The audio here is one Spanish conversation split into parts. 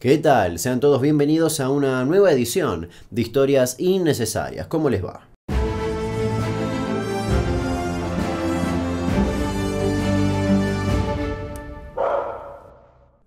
¿Qué tal? Sean todos bienvenidos a una nueva edición de Historias Innecesarias. ¿Cómo les va?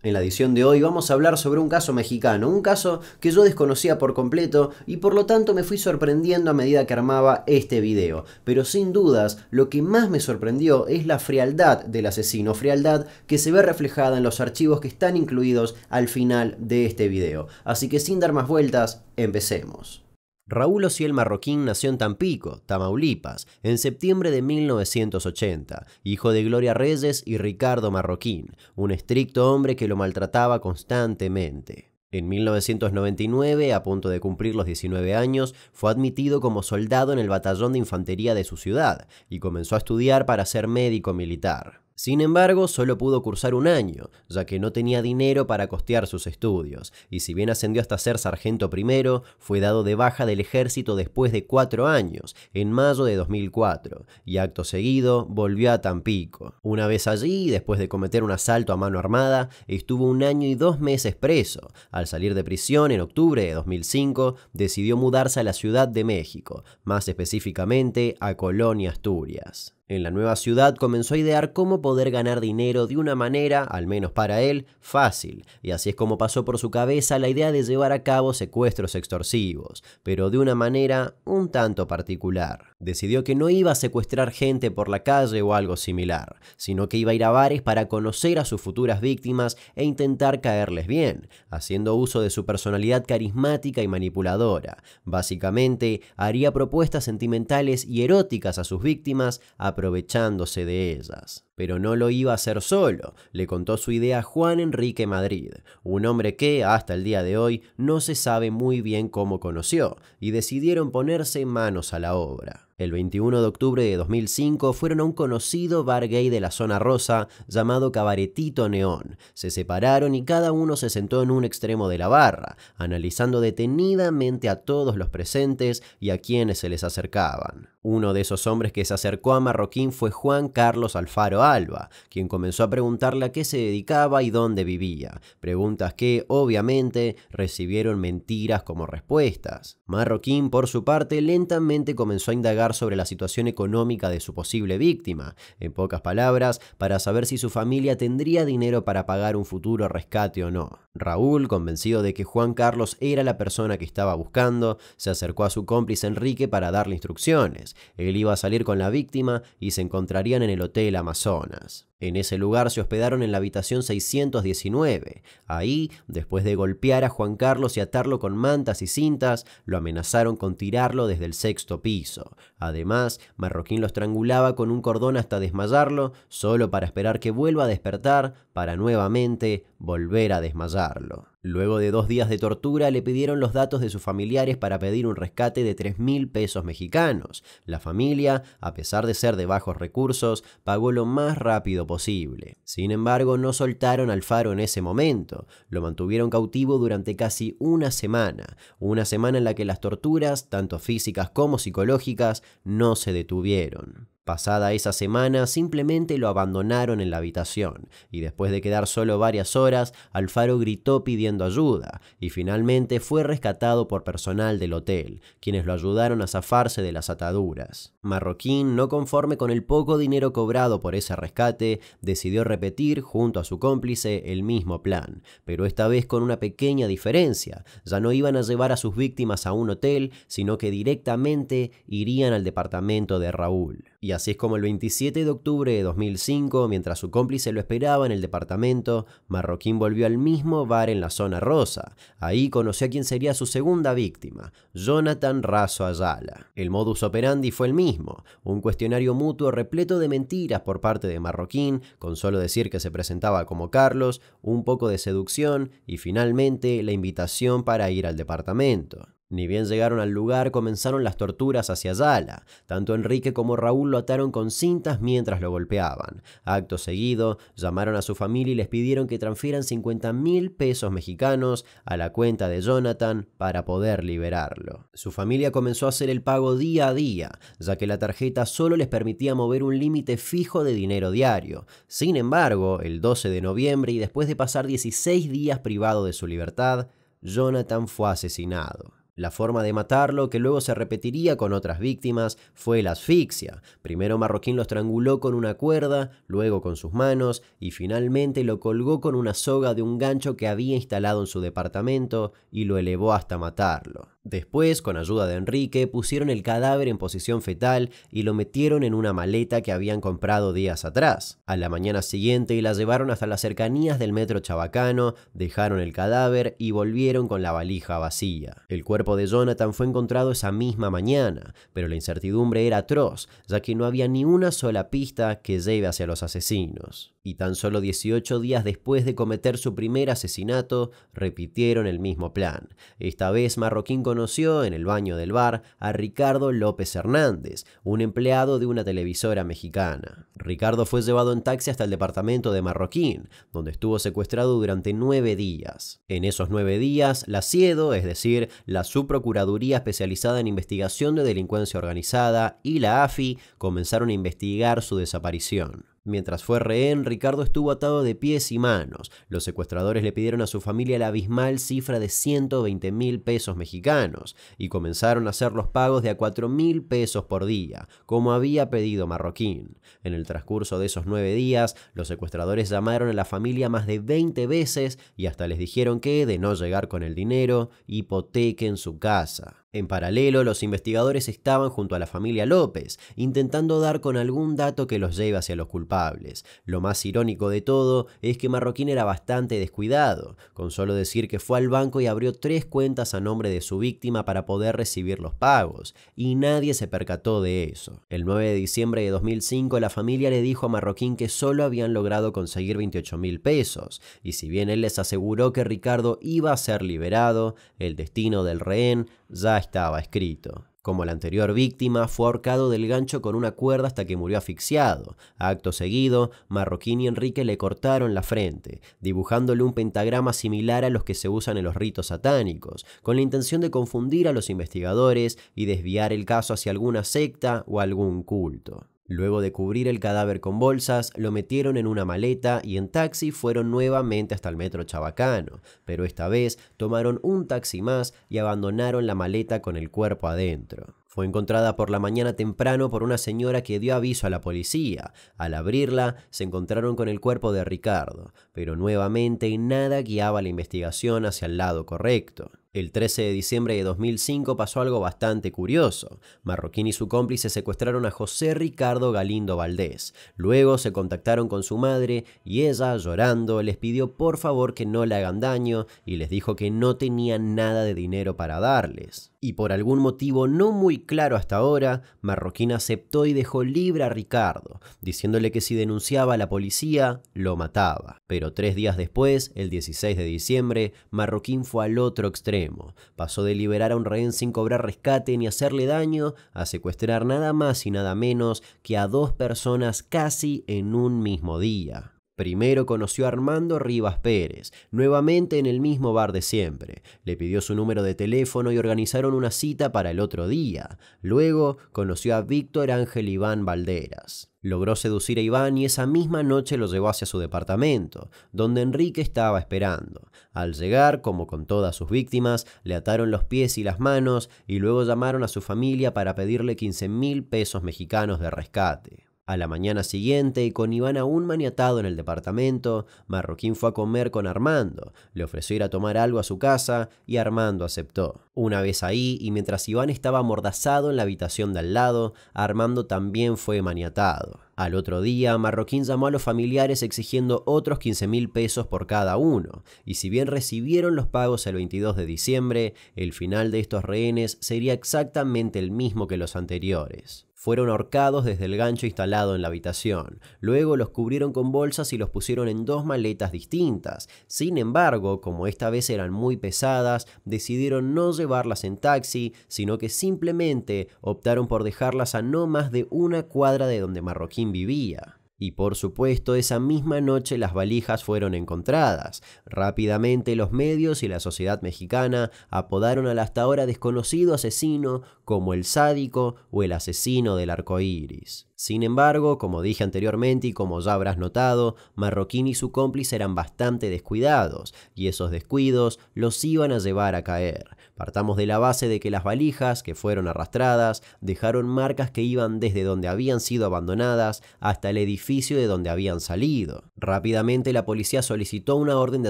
En la edición de hoy vamos a hablar sobre un caso mexicano, un caso que yo desconocía por completo y por lo tanto me fui sorprendiendo a medida que armaba este video. Pero sin dudas, lo que más me sorprendió es la frialdad del asesino, frialdad que se ve reflejada en los archivos que están incluidos al final de este video. Así que sin dar más vueltas, empecemos. Raúl Ociel Marroquín nació en Tampico, Tamaulipas, en septiembre de 1980, hijo de Gloria Reyes y Ricardo Marroquín, un estricto hombre que lo maltrataba constantemente. En 1999, a punto de cumplir los 19 años, fue admitido como soldado en el batallón de infantería de su ciudad y comenzó a estudiar para ser médico militar. Sin embargo, solo pudo cursar un año, ya que no tenía dinero para costear sus estudios, y si bien ascendió hasta ser sargento primero, fue dado de baja del ejército después de cuatro años, en mayo de 2004, y acto seguido volvió a Tampico. Una vez allí, después de cometer un asalto a mano armada, estuvo un año y dos meses preso. Al salir de prisión en octubre de 2005, decidió mudarse a la Ciudad de México, más específicamente a Colonia Asturias. En la nueva ciudad comenzó a idear cómo poder ganar dinero de una manera, al menos para él, fácil, y así es como pasó por su cabeza la idea de llevar a cabo secuestros extorsivos, pero de una manera un tanto particular decidió que no iba a secuestrar gente por la calle o algo similar, sino que iba a ir a bares para conocer a sus futuras víctimas e intentar caerles bien, haciendo uso de su personalidad carismática y manipuladora. Básicamente, haría propuestas sentimentales y eróticas a sus víctimas, aprovechándose de ellas pero no lo iba a hacer solo, le contó su idea a Juan Enrique Madrid, un hombre que, hasta el día de hoy, no se sabe muy bien cómo conoció, y decidieron ponerse manos a la obra. El 21 de octubre de 2005 fueron a un conocido bar gay de la zona rosa llamado Cabaretito Neón. Se separaron y cada uno se sentó en un extremo de la barra, analizando detenidamente a todos los presentes y a quienes se les acercaban. Uno de esos hombres que se acercó a Marroquín fue Juan Carlos Alfaro Alba, quien comenzó a preguntarle a qué se dedicaba y dónde vivía, preguntas que, obviamente, recibieron mentiras como respuestas. Marroquín, por su parte, lentamente comenzó a indagar sobre la situación económica de su posible víctima, en pocas palabras, para saber si su familia tendría dinero para pagar un futuro rescate o no. Raúl, convencido de que Juan Carlos era la persona que estaba buscando, se acercó a su cómplice Enrique para darle instrucciones. Él iba a salir con la víctima y se encontrarían en el Hotel Amazonas. En ese lugar se hospedaron en la habitación 619. Ahí, después de golpear a Juan Carlos y atarlo con mantas y cintas, lo amenazaron con tirarlo desde el sexto piso. Además, Marroquín lo estrangulaba con un cordón hasta desmayarlo, solo para esperar que vuelva a despertar para nuevamente volver a desmayarlo. Luego de dos días de tortura, le pidieron los datos de sus familiares para pedir un rescate de 3.000 mil pesos mexicanos. La familia, a pesar de ser de bajos recursos, pagó lo más rápido posible. Sin embargo, no soltaron al faro en ese momento, lo mantuvieron cautivo durante casi una semana, una semana en la que las torturas, tanto físicas como psicológicas, no se detuvieron. Pasada esa semana, simplemente lo abandonaron en la habitación, y después de quedar solo varias horas, Alfaro gritó pidiendo ayuda, y finalmente fue rescatado por personal del hotel, quienes lo ayudaron a zafarse de las ataduras. Marroquín, no conforme con el poco dinero cobrado por ese rescate, decidió repetir junto a su cómplice el mismo plan, pero esta vez con una pequeña diferencia, ya no iban a llevar a sus víctimas a un hotel, sino que directamente irían al departamento de Raúl. Y así es como el 27 de octubre de 2005, mientras su cómplice lo esperaba en el departamento, Marroquín volvió al mismo bar en la zona rosa. Ahí conoció a quien sería su segunda víctima, Jonathan Razo Ayala. El modus operandi fue el mismo, un cuestionario mutuo repleto de mentiras por parte de Marroquín, con solo decir que se presentaba como Carlos, un poco de seducción y finalmente la invitación para ir al departamento. Ni bien llegaron al lugar, comenzaron las torturas hacia Yala. Tanto Enrique como Raúl lo ataron con cintas mientras lo golpeaban. Acto seguido, llamaron a su familia y les pidieron que transfieran 50 mil pesos mexicanos a la cuenta de Jonathan para poder liberarlo. Su familia comenzó a hacer el pago día a día, ya que la tarjeta solo les permitía mover un límite fijo de dinero diario. Sin embargo, el 12 de noviembre y después de pasar 16 días privado de su libertad, Jonathan fue asesinado. La forma de matarlo, que luego se repetiría con otras víctimas, fue la asfixia. Primero Marroquín lo estranguló con una cuerda, luego con sus manos y finalmente lo colgó con una soga de un gancho que había instalado en su departamento y lo elevó hasta matarlo. Después, con ayuda de Enrique, pusieron el cadáver en posición fetal y lo metieron en una maleta que habían comprado días atrás. A la mañana siguiente la llevaron hasta las cercanías del metro chabacano, dejaron el cadáver y volvieron con la valija vacía. El cuerpo de Jonathan fue encontrado esa misma mañana, pero la incertidumbre era atroz, ya que no había ni una sola pista que lleve hacia los asesinos. Y tan solo 18 días después de cometer su primer asesinato, repitieron el mismo plan. Esta vez Marroquín conoció en el baño del bar a Ricardo López Hernández, un empleado de una televisora mexicana. Ricardo fue llevado en taxi hasta el departamento de Marroquín, donde estuvo secuestrado durante nueve días. En esos nueve días, la CIEDO, es decir, la Subprocuraduría Especializada en Investigación de Delincuencia Organizada y la AFI comenzaron a investigar su desaparición. Mientras fue rehén, Ricardo estuvo atado de pies y manos. Los secuestradores le pidieron a su familia la abismal cifra de 120 mil pesos mexicanos y comenzaron a hacer los pagos de a 4 mil pesos por día, como había pedido Marroquín. En el transcurso de esos nueve días, los secuestradores llamaron a la familia más de 20 veces y hasta les dijeron que, de no llegar con el dinero, hipotequen su casa. En paralelo, los investigadores estaban junto a la familia López, intentando dar con algún dato que los lleve hacia los culpables. Lo más irónico de todo es que Marroquín era bastante descuidado, con solo decir que fue al banco y abrió tres cuentas a nombre de su víctima para poder recibir los pagos, y nadie se percató de eso. El 9 de diciembre de 2005, la familia le dijo a Marroquín que solo habían logrado conseguir 28 mil pesos, y si bien él les aseguró que Ricardo iba a ser liberado, el destino del rehén ya estaba escrito. Como la anterior víctima, fue ahorcado del gancho con una cuerda hasta que murió asfixiado. Acto seguido, Marroquín y Enrique le cortaron la frente, dibujándole un pentagrama similar a los que se usan en los ritos satánicos, con la intención de confundir a los investigadores y desviar el caso hacia alguna secta o algún culto. Luego de cubrir el cadáver con bolsas, lo metieron en una maleta y en taxi fueron nuevamente hasta el metro Chabacano, pero esta vez tomaron un taxi más y abandonaron la maleta con el cuerpo adentro. Fue encontrada por la mañana temprano por una señora que dio aviso a la policía. Al abrirla, se encontraron con el cuerpo de Ricardo, pero nuevamente nada guiaba la investigación hacia el lado correcto. El 13 de diciembre de 2005 pasó algo bastante curioso. Marroquín y su cómplice secuestraron a José Ricardo Galindo Valdés. Luego se contactaron con su madre y ella, llorando, les pidió por favor que no le hagan daño y les dijo que no tenían nada de dinero para darles. Y por algún motivo no muy claro hasta ahora, Marroquín aceptó y dejó libre a Ricardo, diciéndole que si denunciaba a la policía, lo mataba. Pero tres días después, el 16 de diciembre, Marroquín fue al otro extremo. Pasó de liberar a un rehén sin cobrar rescate ni hacerle daño, a secuestrar nada más y nada menos que a dos personas casi en un mismo día. Primero conoció a Armando Rivas Pérez, nuevamente en el mismo bar de siempre. Le pidió su número de teléfono y organizaron una cita para el otro día. Luego conoció a Víctor Ángel Iván Valderas. Logró seducir a Iván y esa misma noche lo llevó hacia su departamento, donde Enrique estaba esperando. Al llegar, como con todas sus víctimas, le ataron los pies y las manos y luego llamaron a su familia para pedirle 15 mil pesos mexicanos de rescate. A la mañana siguiente, y con Iván aún maniatado en el departamento, Marroquín fue a comer con Armando, le ofreció ir a tomar algo a su casa y Armando aceptó. Una vez ahí, y mientras Iván estaba amordazado en la habitación de al lado, Armando también fue maniatado. Al otro día, Marroquín llamó a los familiares exigiendo otros 15 mil pesos por cada uno, y si bien recibieron los pagos el 22 de diciembre, el final de estos rehenes sería exactamente el mismo que los anteriores. Fueron ahorcados desde el gancho instalado en la habitación. Luego los cubrieron con bolsas y los pusieron en dos maletas distintas. Sin embargo, como esta vez eran muy pesadas, decidieron no llevarlas en taxi, sino que simplemente optaron por dejarlas a no más de una cuadra de donde Marroquín vivía. Y por supuesto, esa misma noche las valijas fueron encontradas. Rápidamente los medios y la sociedad mexicana apodaron al hasta ahora desconocido asesino como el sádico o el asesino del arco iris. Sin embargo, como dije anteriormente y como ya habrás notado, Marroquín y su cómplice eran bastante descuidados, y esos descuidos los iban a llevar a caer. Partamos de la base de que las valijas que fueron arrastradas dejaron marcas que iban desde donde habían sido abandonadas hasta el edificio de donde habían salido. Rápidamente la policía solicitó una orden de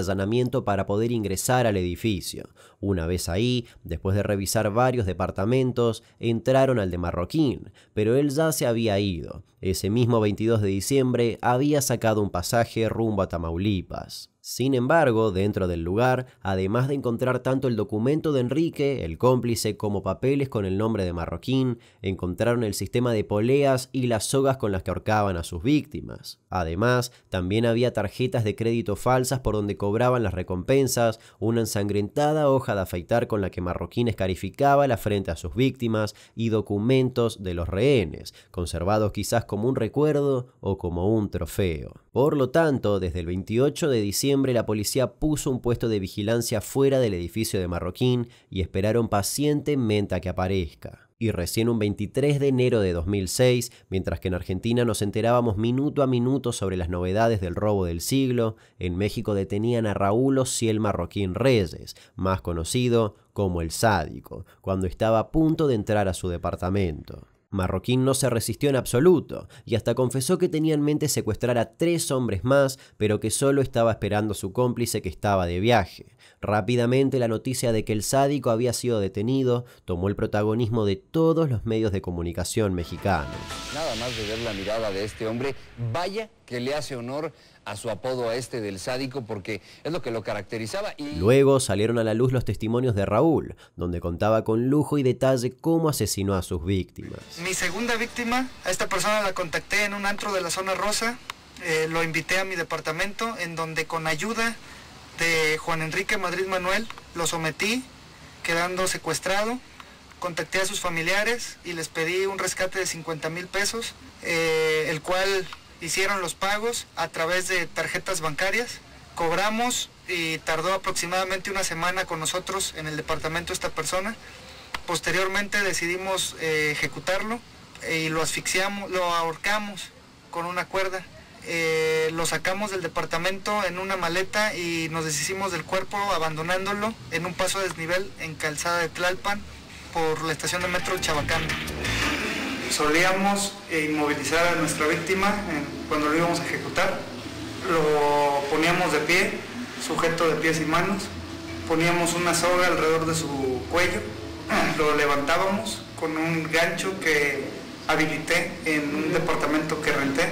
allanamiento para poder ingresar al edificio. Una vez ahí, después de revisar varios departamentos, entraron al de Marroquín, pero él ya se había ido. Ese mismo 22 de diciembre había sacado un pasaje rumbo a Tamaulipas. Sin embargo, dentro del lugar, además de encontrar tanto el documento de Enrique, el cómplice, como papeles con el nombre de Marroquín, encontraron el sistema de poleas y las sogas con las que ahorcaban a sus víctimas. Además, también había tarjetas de crédito falsas por donde cobraban las recompensas, una ensangrentada hoja de afeitar con la que Marroquín escarificaba la frente a sus víctimas y documentos de los rehenes, conservados quizás como un recuerdo o como un trofeo. Por lo tanto, desde el 28 de diciembre la policía puso un puesto de vigilancia fuera del edificio de Marroquín y esperaron pacientemente a que aparezca. Y recién un 23 de enero de 2006, mientras que en Argentina nos enterábamos minuto a minuto sobre las novedades del robo del siglo, en México detenían a Raúl Ociel Marroquín Reyes, más conocido como el sádico, cuando estaba a punto de entrar a su departamento. Marroquín no se resistió en absoluto y hasta confesó que tenía en mente secuestrar a tres hombres más, pero que solo estaba esperando a su cómplice que estaba de viaje. Rápidamente la noticia de que el sádico había sido detenido tomó el protagonismo de todos los medios de comunicación mexicanos. Nada más de ver la mirada de este hombre, vaya que le hace honor a su apodo a este del sádico porque es lo que lo caracterizaba. Y... Luego salieron a la luz los testimonios de Raúl, donde contaba con lujo y detalle cómo asesinó a sus víctimas. Mi segunda víctima, a esta persona la contacté en un antro de la zona rosa, eh, lo invité a mi departamento en donde con ayuda de Juan Enrique Madrid Manuel, lo sometí, quedando secuestrado. Contacté a sus familiares y les pedí un rescate de 50 mil pesos, eh, el cual hicieron los pagos a través de tarjetas bancarias. Cobramos y tardó aproximadamente una semana con nosotros en el departamento esta persona. Posteriormente decidimos eh, ejecutarlo eh, y lo asfixiamos, lo ahorcamos con una cuerda. Eh, lo sacamos del departamento en una maleta y nos deshicimos del cuerpo abandonándolo en un paso a desnivel en Calzada de Tlalpan por la estación de metro Chabacán. Solíamos inmovilizar a nuestra víctima cuando lo íbamos a ejecutar, lo poníamos de pie, sujeto de pies y manos, poníamos una soga alrededor de su cuello, lo levantábamos con un gancho que habilité en un departamento que renté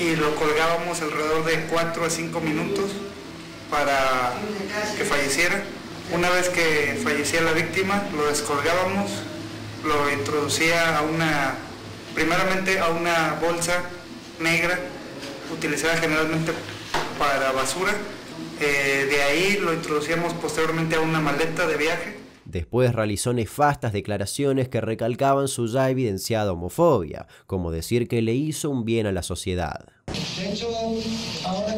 y lo colgábamos alrededor de 4 a 5 minutos para que falleciera. Una vez que fallecía la víctima, lo descolgábamos, lo introducía a una, primeramente a una bolsa negra utilizada generalmente para basura. Eh, de ahí lo introducíamos posteriormente a una maleta de viaje Después realizó nefastas declaraciones que recalcaban su ya evidenciada homofobia, como decir que le hizo un bien a la sociedad. ahora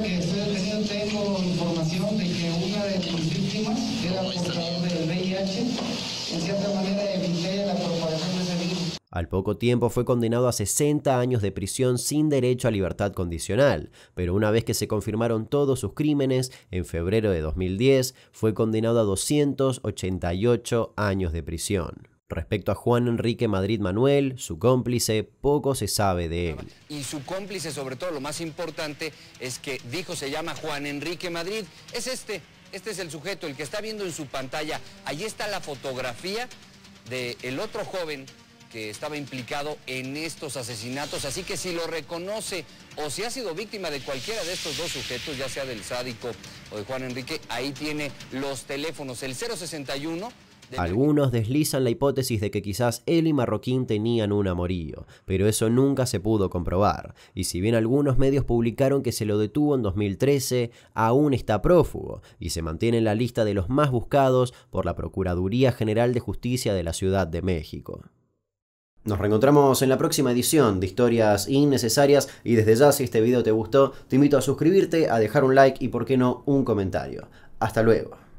Al poco tiempo fue condenado a 60 años de prisión sin derecho a libertad condicional, pero una vez que se confirmaron todos sus crímenes, en febrero de 2010, fue condenado a 288 años de prisión. Respecto a Juan Enrique Madrid Manuel, su cómplice, poco se sabe de él. Y su cómplice, sobre todo, lo más importante, es que dijo se llama Juan Enrique Madrid. Es este, este es el sujeto, el que está viendo en su pantalla. Allí está la fotografía del el otro joven que estaba implicado en estos asesinatos. Así que si lo reconoce o si ha sido víctima de cualquiera de estos dos sujetos, ya sea del sádico o de Juan Enrique, ahí tiene los teléfonos, el 061. Algunos deslizan la hipótesis de que quizás él y Marroquín tenían un amorío, pero eso nunca se pudo comprobar, y si bien algunos medios publicaron que se lo detuvo en 2013, aún está prófugo y se mantiene en la lista de los más buscados por la Procuraduría General de Justicia de la Ciudad de México. Nos reencontramos en la próxima edición de Historias Innecesarias y desde ya si este video te gustó, te invito a suscribirte, a dejar un like y por qué no un comentario. Hasta luego.